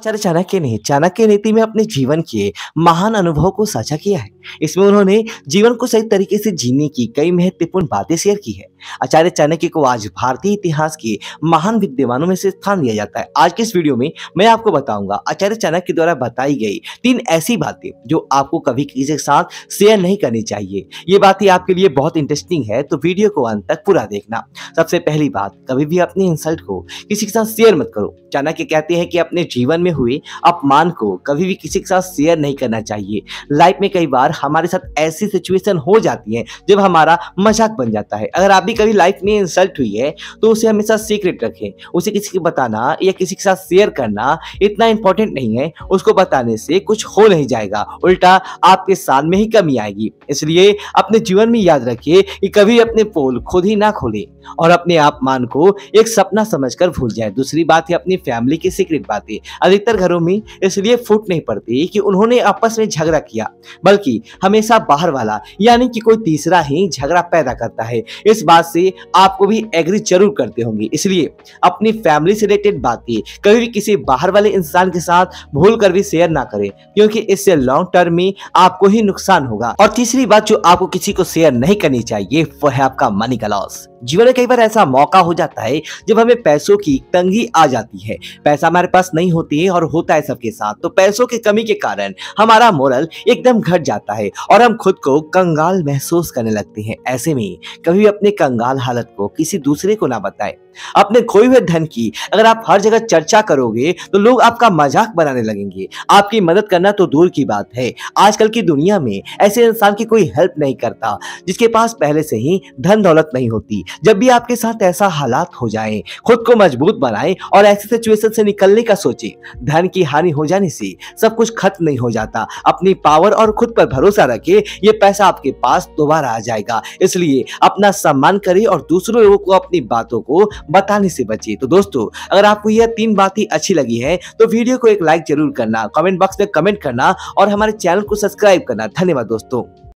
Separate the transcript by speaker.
Speaker 1: आचार्य चाणक्य ने चाणक्य नीति में अपने जीवन के महान अनुभव को साझा किया है इसमें उन्होंने जीवन को सही तरीके से जीने की कई महत्वपूर्ण बातें शेयर की है आचार्य चाणक्य को आज भारतीय इतिहास के महान विद्यमानों में से स्थान दिया जाता है आज के इस वीडियो में मैं आपको बताऊंगा आचार्य चाणक्य द्वारा बताई गई तीन ऐसी बातें जो आपको कभी किसी के साथ शेयर नहीं करनी चाहिए ये बातें आपके लिए बहुत इंटरेस्टिंग है तो वीडियो को अंत तक पूरा देखना सबसे पहली बात कभी भी अपनी इंसल्ट को किसी के साथ शेयर मत करो चाणक्य कहते हैं कि अपने जीवन में में हुए अपमान को कभी भी किसी के साथ शेयर नहीं करना चाहिए लाइफ में कई बार हमारे साथ ऐसी सिचुएशन हो जाती है जब हमारा मजाक बन जाता है अगर आप भी कभी लाइफ में इंसल्ट हुई है तो उसे हमेशा सीक्रेट रखें उसे किसी को बताना या किसी के साथ शेयर करना इतना इंपॉर्टेंट नहीं है उसको बताने से कुछ हो नहीं जाएगा उल्टा आपके साथ में ही कमी आएगी इसलिए अपने जीवन में याद रखिए कि कभी अपने पोल खुद ही ना खोलें और अपने आप मान को एक सपना समझकर भूल जाए दूसरी बात है अपनी फैमिली की सीक्रेट बातें अधिकतर घरों में इसलिए फूट नहीं पड़ती कि उन्होंने आपस में झगड़ा किया बल्कि हमेशा बाहर वाला यानी कि कोई तीसरा ही झगड़ा पैदा करता है इस बात से आपको भी एग्री जरूर करते होंगे इसलिए अपनी फैमिली से रिलेटेड बातें कभी भी किसी बाहर वाले इंसान के साथ भूल कर भी शेयर ना करें क्योंकि इससे लॉन्ग टर्म में आपको ही नुकसान होगा और तीसरी बात जो आपको किसी को शेयर नहीं करनी चाहिए वो है आपका मनी का लॉस जीवन में कई बार ऐसा मौका हो जाता है जब हमें पैसों की तंगी आ जाती है पैसा हमारे पास नहीं होती है और होता है सबके साथ तो पैसों की कमी के कारण हमारा मोरल एकदम घट जाता है और हम खुद को कंगाल महसूस करने लगते हैं ऐसे में कभी भी अपने कंगाल हालत को किसी दूसरे को ना बताएं अपने खोए हुए धन की अगर आप हर जगह चर्चा करोगे तो लोग आपका मजाक बनाने लगेंगे आपकी मदद करना तो दूर की बात है आजकल की दुनिया में ऐसे इंसान की कोई हेल्प नहीं करता जिसके पास पहले से ही धन दौलत नहीं होती जब भी आपके साथ ऐसा हालात हो जाए खुद को मजबूत बनाए और ऐसी सिचुएशन से निकलने का सोचे धन की हानि हो जाने से सब कुछ खत्म नहीं हो जाता अपनी पावर और खुद पर भरोसा रखे ये पैसा आपके पास दोबारा आ जाएगा इसलिए अपना सम्मान करे और दूसरों लोगों को अपनी बातों को बताने से बचे तो दोस्तों अगर आपको यह तीन बातें अच्छी लगी है तो वीडियो को एक लाइक जरूर करना कमेंट बॉक्स में कमेंट करना और हमारे चैनल को सब्सक्राइब करना धन्यवाद दोस्तों